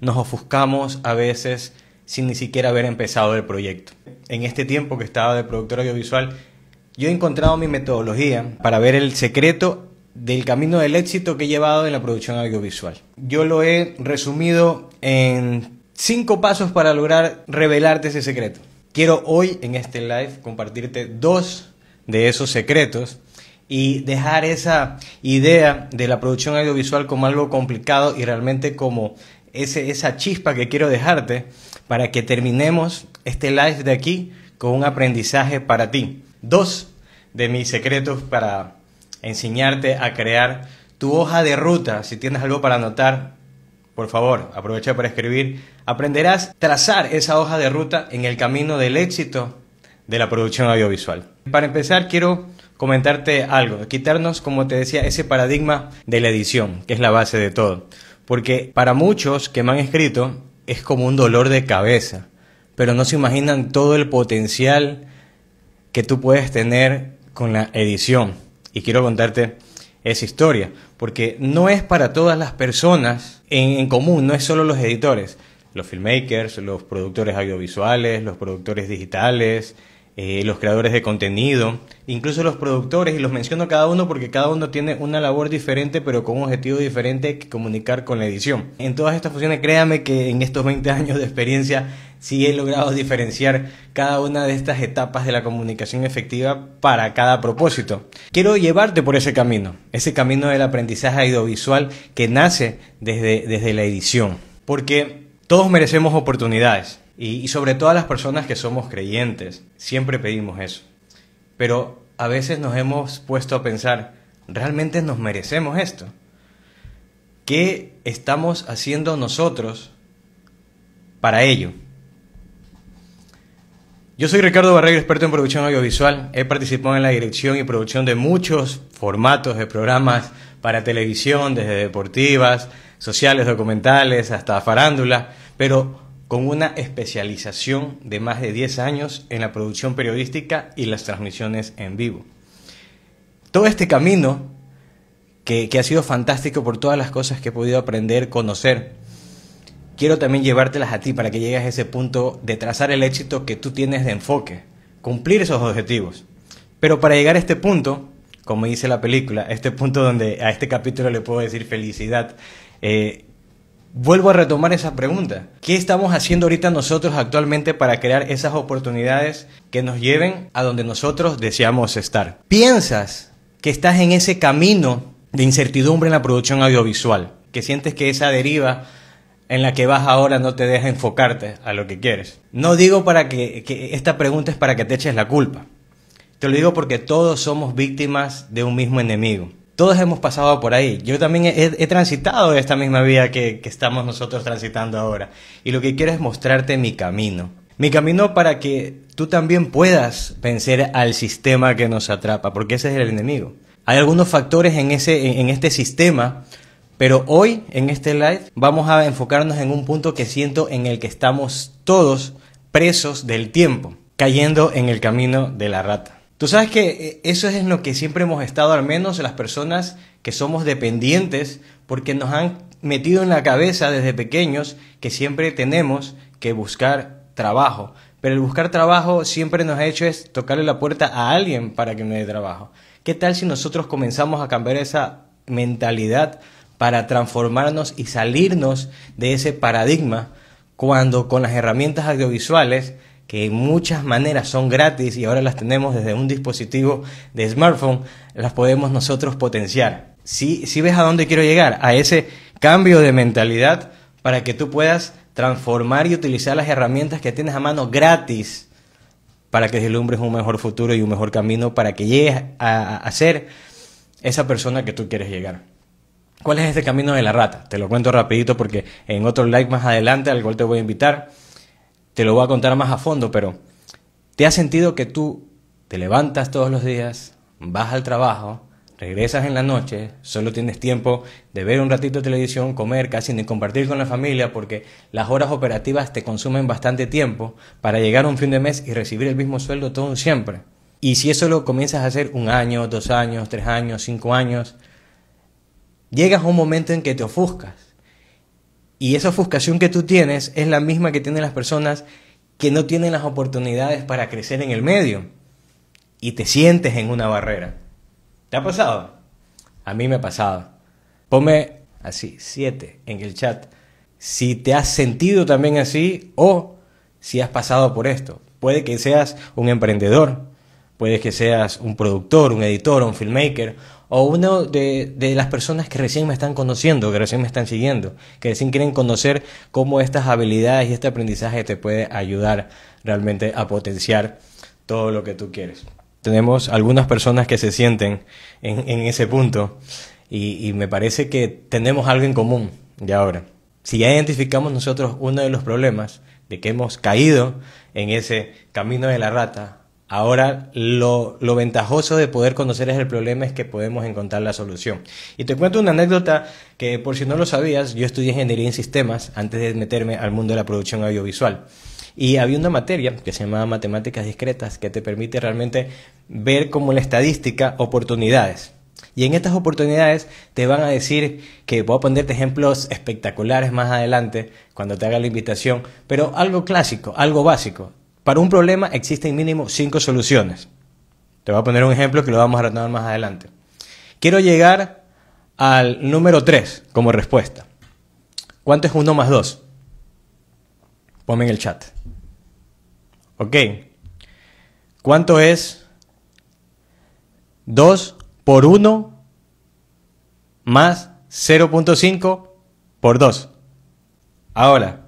nos ofuscamos a veces sin ni siquiera haber empezado el proyecto. En este tiempo que estaba de productor audiovisual, yo he encontrado mi metodología para ver el secreto del camino del éxito que he llevado en la producción audiovisual. Yo lo he resumido en cinco pasos para lograr revelarte ese secreto. Quiero hoy en este live compartirte dos de esos secretos y dejar esa idea de la producción audiovisual como algo complicado y realmente como esa chispa que quiero dejarte para que terminemos este live de aquí con un aprendizaje para ti. Dos de mis secretos para enseñarte a crear tu hoja de ruta. Si tienes algo para anotar, por favor, aprovecha para escribir. Aprenderás a trazar esa hoja de ruta en el camino del éxito de la producción audiovisual. Para empezar, quiero comentarte algo, quitarnos, como te decía, ese paradigma de la edición, que es la base de todo. Porque para muchos que me han escrito es como un dolor de cabeza, pero no se imaginan todo el potencial que tú puedes tener con la edición. Y quiero contarte esa historia, porque no es para todas las personas en, común, no es solo los editores, los filmmakers, los productores audiovisuales, los productores digitales, eh, los creadores de contenido, incluso los productores, y los menciono cada uno porque cada uno tiene una labor diferente, pero con un objetivo diferente que comunicar con la edición. En todas estas funciones, créame que en estos 20 años de experiencia sí he logrado diferenciar cada una de estas etapas de la comunicación efectiva para cada propósito. Quiero llevarte por ese camino, ese camino del aprendizaje audiovisual que nace desde la edición, porque todos merecemos oportunidades y, sobre todo las personas que somos creyentes, siempre pedimos eso. Pero a veces nos hemos puesto a pensar, ¿realmente nos merecemos esto? ¿Qué estamos haciendo nosotros para ello? Yo soy Ricardo Barreiro, experto en producción audiovisual. He participado en la dirección y producción de muchos formatos de programas para televisión, desde deportivas, sociales, documentales, hasta farándulas. Pero con una especialización de más de 10 años en la producción periodística y las transmisiones en vivo. Todo este camino, que, ha sido fantástico por todas las cosas que he podido aprender, conocer, quiero también llevártelas a ti para que llegues a ese punto de trazar el éxito que tú tienes de enfoque, cumplir esos objetivos. Pero para llegar a este punto, como dice la película, este punto donde a este capítulo le puedo decir felicidad, eh, Vuelvo a retomar esa pregunta. ¿Qué estamos haciendo ahorita nosotros actualmente para crear esas oportunidades que nos lleven a donde nosotros deseamos estar? ¿Piensas que estás en ese camino de incertidumbre en la producción audiovisual? ¿Que sientes que esa deriva en la que vas ahora no te deja enfocarte a lo que quieres? No digo para que, que esta pregunta es para que te eches la culpa. Te lo digo porque todos somos víctimas de un mismo enemigo. Todos hemos pasado por ahí. Yo también he, transitado esta misma vía que, estamos nosotros transitando ahora. Y lo que quiero es mostrarte mi camino. Mi camino para que tú también puedas vencer al sistema que nos atrapa, porque ese es el enemigo. Hay algunos factores en, ese, en este sistema pero hoy en este live vamos a enfocarnos en un punto que siento en el que estamos todos presos del tiempo, cayendo en el camino de la rata. Tú sabes que eh, eso es en lo que siempre hemos estado, al menos las personas que somos dependientes, porque nos han metido en la cabeza desde pequeños que siempre tenemos que buscar trabajo. Pero el buscar trabajo siempre nos ha hecho es tocarle la puerta a alguien para que me dé trabajo. ¿Qué tal si nosotros comenzamos a cambiar esa mentalidad para transformarnos y salirnos de ese paradigma cuando con las herramientas audiovisuales que en muchas maneras son gratis y ahora las tenemos desde un dispositivo de smartphone, las podemos nosotros potenciar. Si, ves a dónde quiero llegar, a ese cambio de mentalidad para que tú puedas transformar y utilizar las herramientas que tienes a mano gratis para que deslumbres un mejor futuro y un mejor camino para que llegues a, a ser esa persona que tú quieres llegar. ¿Cuál es este camino de la rata? Te lo cuento rapidito porque en otro like más adelante al cual te voy a invitar te lo voy a contar más a fondo, pero ¿te has sentido que tú te levantas todos los días, vas al trabajo, regresas en la noche, solo tienes tiempo de ver un ratito de televisión, comer, casi ni compartir con la familia, porque las horas operativas te consumen bastante tiempo para llegar a un fin de mes y recibir el mismo sueldo todo siempre. Y si eso lo comienzas a hacer un año, dos años, tres años, cinco años, llegas a un momento en que te ofuscas y esa ofuscación que tú tienes es la misma que tienen las personas que no tienen las oportunidades para crecer en el medio y te sientes en una barrera. ¿Te ha pasado? A mí me ha pasado. Ponme así, siete en el chat, si te has sentido también así o si has pasado por esto. Puede que seas un emprendedor, puedes que seas un productor, un editor, un filmmaker o uno de, las personas que recién me están conociendo, que recién me están siguiendo, que recién quieren conocer cómo estas habilidades y este aprendizaje te puede ayudar realmente a potenciar todo lo que tú quieres. Tenemos algunas personas que se sienten en, ese punto y, y me parece que tenemos algo en común ya ahora. Si ya identificamos nosotros uno de los problemas de que hemos caído en ese camino de la rata Ahora, lo, ventajoso de poder conocer es el problema es que podemos encontrar la solución. Y te cuento una anécdota que, por si no lo sabías, yo estudié ingeniería en sistemas antes de meterme al mundo de la producción audiovisual. Y había una materia que se llamaba matemáticas discretas que te permite realmente ver como la estadística oportunidades. Y en estas oportunidades te van a decir que voy a ponerte ejemplos espectaculares más adelante cuando te haga la invitación, pero algo clásico, algo básico. Para un problema existen mínimo cinco soluciones. Te voy a poner un ejemplo que lo vamos a retomar más adelante. Quiero llegar al número 3 como respuesta. ¿Cuánto es 1 más 2? Ponme en el chat. Ok. ¿Cuánto es 2 por 1 más 0.5 por 2? Ahora,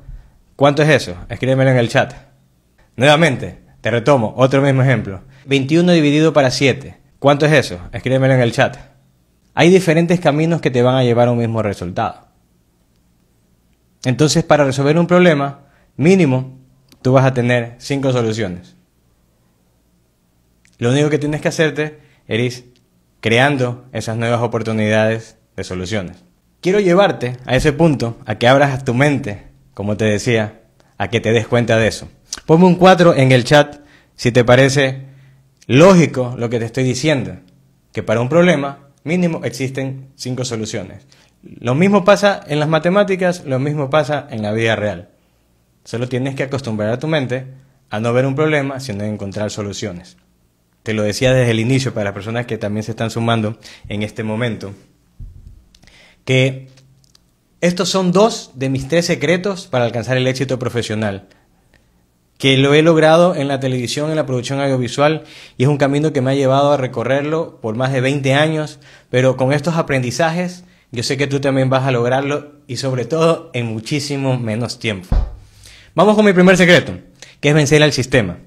¿cuánto es eso? Escríbemelo en el chat. Nuevamente, te retomo, otro mismo ejemplo. 21 dividido para 7. ¿Cuánto es eso? Escríbemelo en el chat. Hay diferentes caminos que te van a llevar a un mismo resultado. Entonces, para resolver un problema, mínimo, tú vas a tener 5 soluciones. Lo único que tienes que hacerte es creando esas nuevas oportunidades de soluciones. Quiero llevarte a ese punto, a que abras tu mente, como te decía, a que te des cuenta de eso. Ponme un 4 en el chat si te parece lógico lo que te estoy diciendo, que para un problema mínimo existen cinco soluciones. Lo mismo pasa en las matemáticas, lo mismo pasa en la vida real. Solo tienes que acostumbrar a tu mente a no ver un problema, sino a encontrar soluciones. Te lo decía desde el inicio para las personas que también se están sumando en este momento, que estos son dos de mis tres secretos para alcanzar el éxito profesional que lo he logrado en la televisión, en la producción audiovisual, y es un camino que me ha llevado a recorrerlo por más de 20 años, pero con estos aprendizajes yo sé que tú también vas a lograrlo y sobre todo en muchísimo menos tiempo. Vamos con mi primer secreto, que es vencer al sistema.